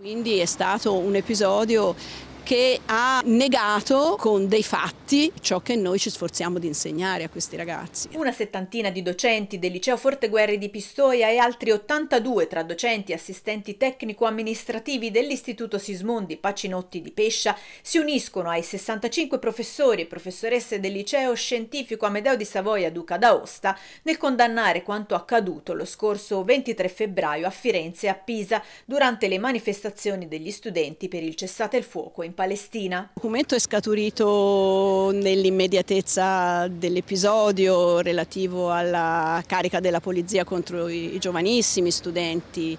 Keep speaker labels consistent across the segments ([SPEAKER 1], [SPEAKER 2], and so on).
[SPEAKER 1] Quindi è stato un episodio che ha negato con dei
[SPEAKER 2] fatti ciò che noi ci sforziamo di insegnare a questi ragazzi. Una settantina di docenti del liceo Forteguerri di Pistoia e altri 82 tra docenti e assistenti tecnico-amministrativi dell'Istituto Sismondi Pacinotti di Pescia si uniscono ai 65 professori e professoresse del liceo scientifico Amedeo di Savoia Duca d'Aosta nel condannare quanto accaduto lo scorso 23 febbraio a Firenze e a Pisa durante le manifestazioni degli studenti per il cessate il fuoco in Palestina. Il
[SPEAKER 1] documento è scaturito nell'immediatezza dell'episodio relativo alla carica della polizia contro i giovanissimi studenti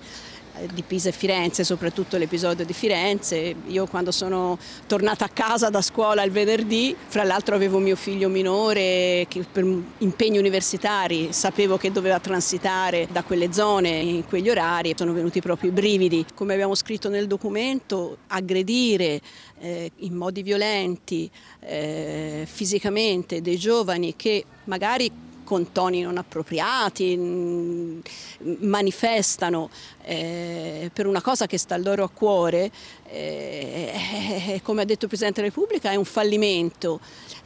[SPEAKER 1] di Pisa e Firenze, soprattutto l'episodio di Firenze. Io quando sono tornata a casa da scuola il venerdì, fra l'altro avevo mio figlio minore che per impegni universitari sapevo che doveva transitare da quelle zone in quegli orari, sono venuti proprio i brividi. Come abbiamo scritto nel documento, aggredire eh, in modi violenti eh, fisicamente dei giovani che magari con toni non appropriati mm, manifestano eh, per una cosa che sta loro a cuore, eh, eh, come ha detto il Presidente della Repubblica, è un fallimento,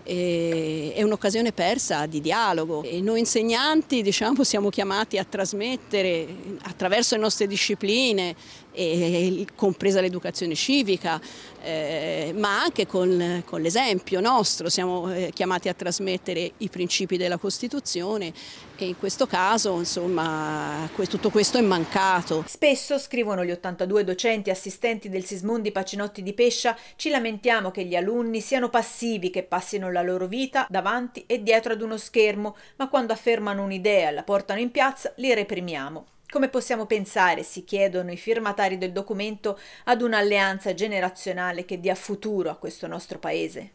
[SPEAKER 1] eh, è un'occasione persa di dialogo. E noi insegnanti diciamo, siamo chiamati a trasmettere attraverso le nostre discipline, eh, compresa l'educazione civica, eh, ma anche con, con l'esempio nostro, siamo chiamati a trasmettere i principi della Costituzione e in questo caso
[SPEAKER 2] insomma, tutto questo è mancato. Spesso, scrivono gli 82 docenti assistenti del Sismondi Pacinotti di Pescia, ci lamentiamo che gli alunni siano passivi, che passino la loro vita davanti e dietro ad uno schermo, ma quando affermano un'idea e la portano in piazza, li reprimiamo. Come possiamo pensare, si chiedono i firmatari del documento, ad un'alleanza generazionale che dia futuro a questo nostro paese?